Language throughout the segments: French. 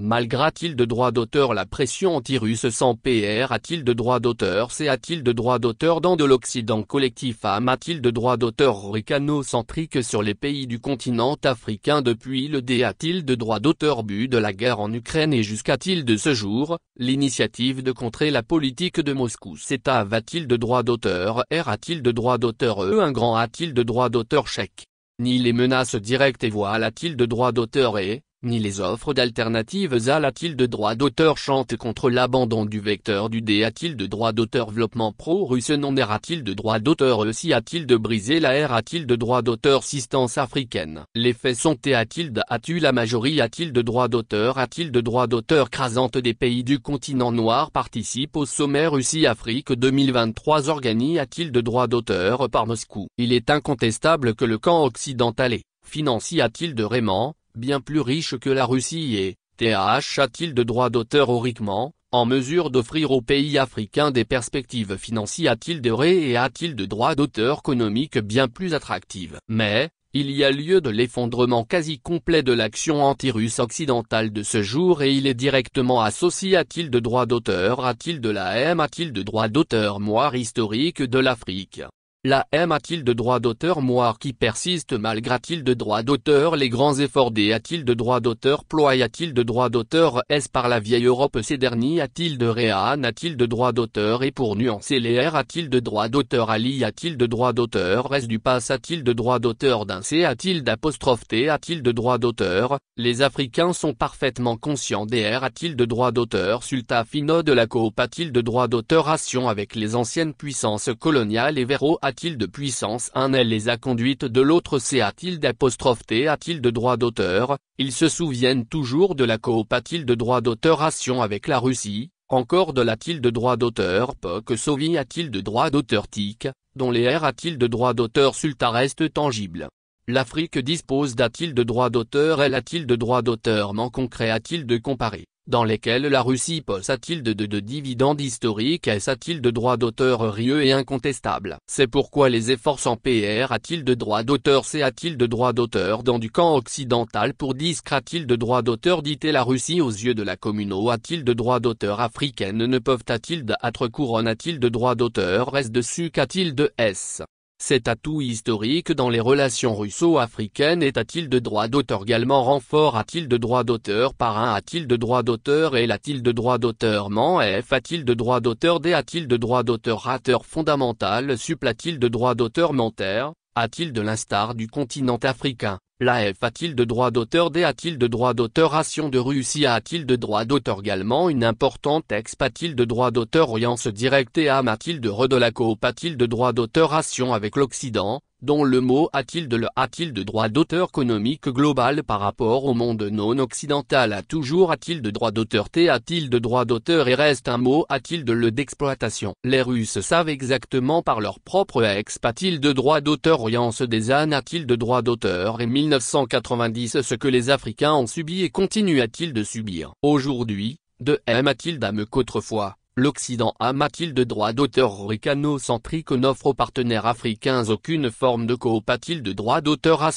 Malgré-t-il de droit d'auteur la pression anti-russe sans PR a-t-il de droit d'auteur C a-t-il de droit d'auteur dans de l'Occident collectif AM a-t-il de droit d'auteur ricanocentrique sur les pays du continent africain depuis le D a-t-il de droit d'auteur but de la guerre en Ukraine et jusqu'à-t-il de ce jour, l'initiative de contrer la politique de Moscou CETA a-t-il de droit d'auteur R a-t-il de droit d'auteur E un grand a-t-il de droit d'auteur chèque ni les menaces directes et a t il de droit d'auteur et, ni les offres d'alternatives à la de droit d'auteur chante contre l'abandon du vecteur du D il de droit d'auteur développement pro-russe non non-Ra-t-il de droit d'auteur aussi e il de briser la R a-t-il de droit d'auteur assistance africaine. Les faits sont T il tilde a tu la majorité A-t-il de droit d'auteur A-t-il de droit d'auteur crasante des pays du continent noir participe au sommet Russie-Afrique 2023 organisé il de droit d'auteur par Moscou. Il est incontestable que le camp occidental est, financier a-t-il de Raymond, bien plus riche que la Russie et, TH a-t-il de droit d'auteur auriquement, en mesure d'offrir aux pays africains des perspectives financières a-t-il de ré et a-t-il de droit d'auteur économique bien plus attractive Mais, il y a lieu de l'effondrement quasi complet de l'action anti-russe occidentale de ce jour et il est directement associé a-t-il de droit d'auteur a-t-il de la haine a-t-il de droit d'auteur moire historique de l'Afrique la M a-t-il de droit d'auteur moire qui persiste malgré-t-il de droit d'auteur les grands efforts D a-t-il de droit d'auteur ploie a-t-il de droit d'auteur est ce par la vieille Europe ces derniers a-t-il de réan a-t-il de droit d'auteur et pour nuancer les R a-t-il de droit d'auteur ali a-t-il de droit d'auteur S du pass a-t-il de droit d'auteur d'un C a-t-il d'apostrophe T a-t-il de droit d'auteur les Africains sont parfaitement conscients des R a-t-il de droit d'auteur sulta fino de la coop a-t-il de droit d'auteur ration avec les anciennes puissances coloniales et Véro a-t-il de puissance un Elle les a conduites de l'autre c'est A-t-il d'apostrophe T A-t-il de droit d'auteur Ils se souviennent toujours de la coop A-t-il de droit d'auteur Action avec la Russie Encore de l'a-t-il de droit d'auteur POC Sovi A-t-il de droit d'auteur TIC Dont les R A-t-il de droit d'auteur Sulta reste tangible L'Afrique dispose d'a-t-il de droit d'auteur Elle a-t-il de droit d'auteur Man concret a-t-il de comparer dans lesquels la Russie possède-t-il de, dividendes historiques et a-t-il de droits d'auteur rieux et incontestables C'est pourquoi les efforts en PR a-t-il de droits d'auteur c'est a-t-il de droits d'auteur dans du camp occidental pour disque a-t-il de droits d'auteur dit la Russie aux yeux de la communauté a-t-il de droits d'auteur africaine ne peuvent a-t-il d'être couronne a-t-il de droits d'auteur reste dessus qua t il de S cet atout historique dans les relations russo-africaines est t il de droit d'auteur également renfort a-t-il de droit d'auteur par un a-t-il de droit d'auteur et a-t-il de droit d'auteur man f a-t-il de droit d'auteur d a-t-il de droit d'auteur rateur fondamental supple a-t-il de droit d'auteur mentaire, a-t-il de l'instar du continent africain F a-t-il de droit d'auteur D a-t-il de droit d'auteur Ration de Russie a-t-il de droit d'auteur également une importante exp a-t-il de droit d'auteur Orient se directe et AM a-t-il de redolaco a-t-il de droit d'auteur Ration avec l'Occident dont le mot a-t-il de le a-t-il de droit d'auteur économique global par rapport au monde non occidental a toujours a-t-il de droit d'auteur t a-t-il de droit d'auteur et reste un mot a-t-il de le d'exploitation. Les Russes savent exactement par leur propre ex a-t-il de droit d'auteur Orience des ânes a-t-il de droit d'auteur et 1990 ce que les Africains ont subi et continuent a t il de subir. Aujourd'hui, de M a-t-il d'âme qu'autrefois, L'Occident a t il de droit d'auteur Ricanocentrique centrique n'offre aux partenaires africains aucune forme de coop a-t-il de droit d'auteur à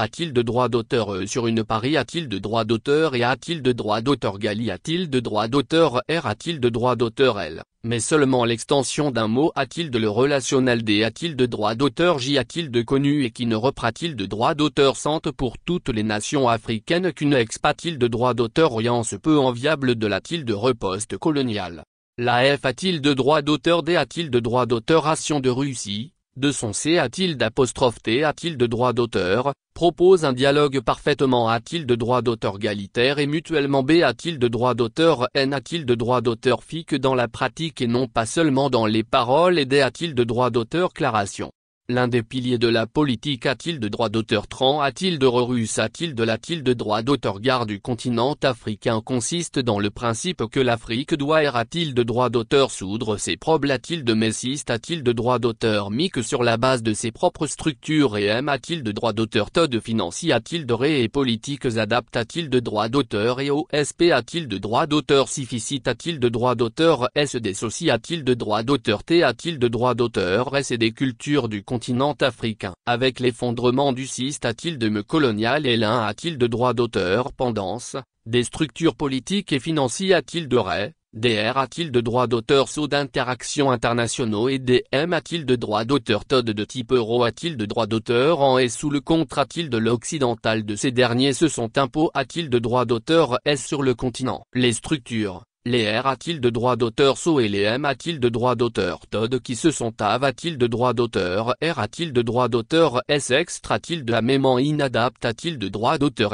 a-t-il de droit d'auteur euh, sur une Paris a-t-il de droit d'auteur et a-t-il de droit d'auteur Gali a-t-il de droit d'auteur R a-t-il de droit d'auteur L mais seulement l'extension d'un mot a-t-il de le relationnel D a-t-il de droit d'auteur J a-t-il de connu et qui ne reprat-il de droit d'auteur Sente pour toutes les nations africaines qu'une expat-il de droit d'auteur Orient se peut enviable de la-t-il de reposte coloniale la f a-t-il de droit d'auteur D a-t-il de droit d'auteur Action de Russie, de son C a-t-il d'apostrophe T a-t-il de droit d'auteur, propose un dialogue parfaitement a-t-il de droit d'auteur égalitaire et mutuellement B a-t-il de droit d'auteur N a-t-il de droit d'auteur Fique dans la pratique et non pas seulement dans les paroles et D a-t-il de droit d'auteur claration. L'un des piliers de la politique a-t-il de droit d'auteur Tran a-t-il de Rorus a-t-il de l'a-t-il de droit d'auteur garde du continent africain consiste dans le principe que l'Afrique doit er a-t-il de droit d'auteur Soudre ses propres a-t-il de Messiste a-t-il de droit d'auteur mis que sur la base de ses propres structures et M a-t-il de droit d'auteur Todd Financi a-t-il de Ré et politiques adapte a-t-il de droit d'auteur et OSP a-t-il de droit d'auteur sificite a-t-il de droit d'auteur SD Soci a-t-il de droit d'auteur T a-t-il de droit d'auteur S et des cultures du continent continent africain. Avec l'effondrement du a-t-il de me colonial et l'un a-t-il de droit d'auteur pendance, des structures politiques et financières a-t-il de ré, DR a-t-il de droit d'auteur Saut d'interactions internationaux et DM a-t-il de droit d'auteur TOD de type euro a-t-il de droit d'auteur en et sous le compte a-t-il de l'occidental de ces derniers se sont impôts a-t-il de droit d'auteur S sur le continent Les structures, les R a-t-il de droit d'auteur So et les M a-t-il de droit d'auteur Todd qui se sont Av a-t-il de droit d'auteur R a-t-il de droit d'auteur S extra-t-il de amément inadapte a-t-il de droit d'auteur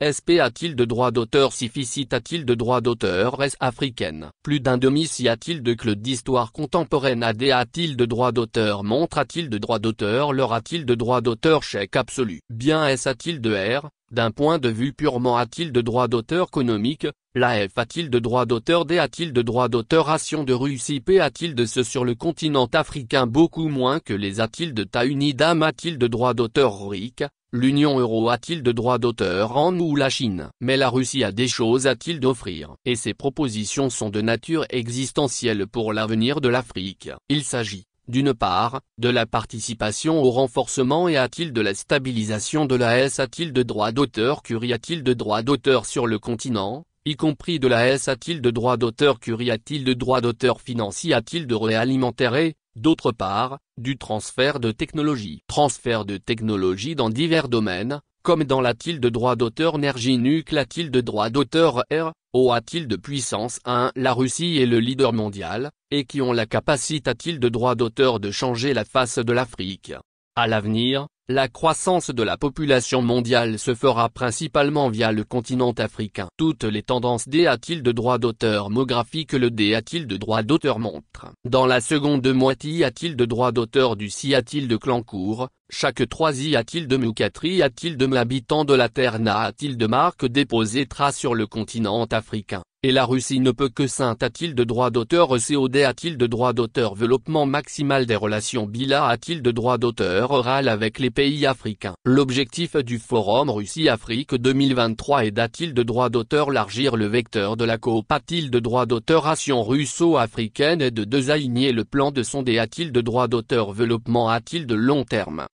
SP a-t-il de droit d'auteur S.I.F.I.C.I.T. a-t-il de droit d'auteur S africaine Plus d'un demi si a-t-il de clé d'histoire contemporaine AD a-t-il de droit d'auteur Montre a-t-il de droit d'auteur Leur a-t-il de droit d'auteur Chèque absolu Bien S a-t-il de R d'un point de vue purement a-t-il de droit d'auteur économique, l'AF a-t-il de droit d'auteur D a-t-il de droit d'auteur Ration de Russie P a-t-il de ce sur le continent africain beaucoup moins que les a-t-il de Taunidam a-t-il de droit d'auteur RIC L'Union Euro a-t-il de droit d'auteur en ou la Chine Mais la Russie a des choses a t il d'offrir, et ces propositions sont de nature existentielle pour l'avenir de l'Afrique. Il s'agit d'une part, de la participation au renforcement et a-t-il de la stabilisation de la S a-t-il de droit d'auteur Curie a-t-il de droit d'auteur sur le continent, y compris de la S a-t-il de droit d'auteur Curie a-t-il de droit d'auteur financier a-t-il de réalimentaire et, d'autre part, du transfert de technologie. Transfert de technologie dans divers domaines, comme dans la t il de droit d'auteur e a-t-il de droit d'auteur R, e O a-t-il de puissance 1 La Russie est le leader mondial, et qui ont la capacité à-t-il de droit d'auteur de changer la face de l'Afrique. À l'avenir, la croissance de la population mondiale se fera principalement via le continent africain. Toutes les tendances des a-t-il de droit d'auteur mographique le d a-t-il de droit d'auteur montre. Dans la seconde moitié a-t-il de droit d'auteur du si a-t-il de Clancourt, chaque trois i a-t-il de ou a-t-il de habitants de la terre na a-t-il de marque déposée trace sur le continent africain. Et la Russie ne peut que sainte a-t-il de droit d'auteur COD a-t-il de droit d'auteur Développement maximal des relations bila a-t-il de droit d'auteur oral avec les pays africains L'objectif du forum Russie-Afrique 2023 est da t il de droit d'auteur largir le vecteur de la coop a-t-il de droit d'auteur action russo-africaine et de deux le plan de sondé a-t-il de droit d'auteur Développement a-t-il de long terme